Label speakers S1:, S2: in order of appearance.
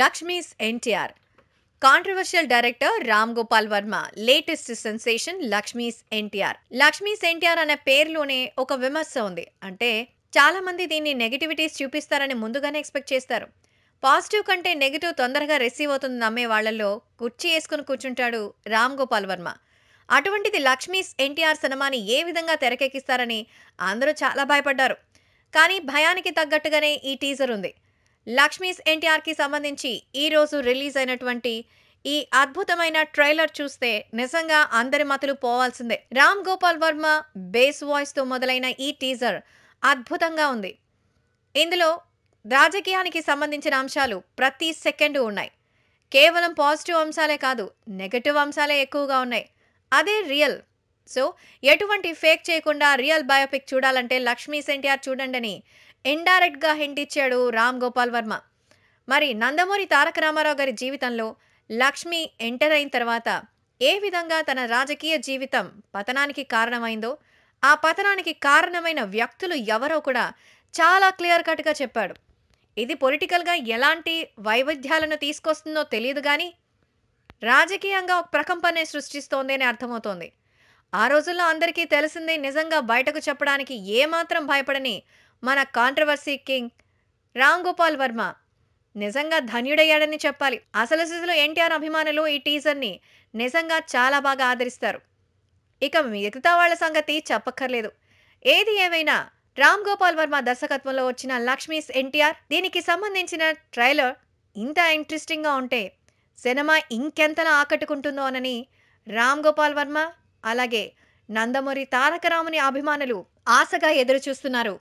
S1: Lakshmi's NTR controversial director Ram Gopal Varma latest sensation Lakshmi's NTR Lakshmi's NTR అనే పేరులోనే ఒక విమర్శ ఉంది అంటే చాలా మంది దీన్ని నెగిటివిటీస్ చూపిస్తారని ముందుగానే ఎక్స్పెక్ట్ చేస్తారు పాజిటివ్ కంటే నెగిటివ్ తొందరగా రిసీవ్ అవుతుంది నమ్మే వాళ్ళల్లో కుర్చీ వేసుకుని కూర్చుంటాడు రామ్ గోపాల్ వర్మ అటువంటిది లక్ష్మీస్ ఎన్టీఆర్ సినిమాని ఏ విధంగా తెరకెక్కిస్తారని అందరూ చాలా భయపడ్డారు కానీ భయానికి తగ్గట్టుగానే ఈ టీజర్ ఉంది లక్ష్మీస్ ఎన్టీఆర్కి సంబంధించి ఈరోజు రిలీజ్ అయినటువంటి ఈ అద్భుతమైన ట్రైలర్ చూస్తే నిజంగా అందరి మతులు పోవాల్సిందే రామ్ గోపాల్ వర్మ బేస్ వాయిస్తో మొదలైన ఈ టీజర్ అద్భుతంగా ఉంది ఇందులో రాజకీయానికి సంబంధించిన అంశాలు ప్రతి సెకండు ఉన్నాయి కేవలం పాజిటివ్ అంశాలే కాదు నెగటివ్ అంశాలే ఎక్కువగా ఉన్నాయి అదే రియల్ సో ఎటువంటి ఫేక్ చేయకుండా రియల్ బయోపిక్ చూడాలంటే లక్ష్మీ సెంటిఆర్ చూడండి ఇండైరెక్ట్గా హింట్ ఇచ్చాడు రామ్ గోపాల్ వర్మ మరి నందమూరి తారక రామారావు గారి జీవితంలో లక్ష్మి ఎంటర్ అయిన తర్వాత ఏ విధంగా తన రాజకీయ జీవితం పతనానికి కారణమైందో ఆ పతనానికి కారణమైన వ్యక్తులు ఎవరో కూడా చాలా క్లియర్ కట్గా చెప్పాడు ఇది పొలిటికల్గా ఎలాంటి వైవిధ్యాలను తీసుకొస్తుందో తెలియదు కానీ రాజకీయంగా ఒక ప్రకంపనే సృష్టిస్తోంది అని అర్థమవుతోంది ఆ రోజుల్లో అందరికీ తెలిసిందే నిజంగా బయటకు చెప్పడానికి ఏమాత్రం భయపడని మన కాంట్రవర్సీ కింగ్ రామ్ గోపాల్ వర్మ నిజంగా ధన్యుడయ్యాడని చెప్పాలి అసలు సిసులు ఎన్టీఆర్ అభిమానులు ఈ టీజర్ని నిజంగా చాలా బాగా ఆదరిస్తారు ఇక మిగతా వాళ్ళ సంగతి చెప్పక్కర్లేదు ఏది ఏమైనా రామ్ గోపాల్ వర్మ దర్శకత్వంలో వచ్చిన లక్ష్మీస్ ఎన్టీఆర్ దీనికి సంబంధించిన ట్రైలర్ ఇంత ఇంట్రెస్టింగ్గా ఉంటే సినిమా ఇంకెంతలా ఆకట్టుకుంటుందోనని రామ్ గోపాల్ వర్మ అలాగే నందమూరి తారక రాముని అభిమానులు ఆశగా ఎదురుచూస్తున్నారు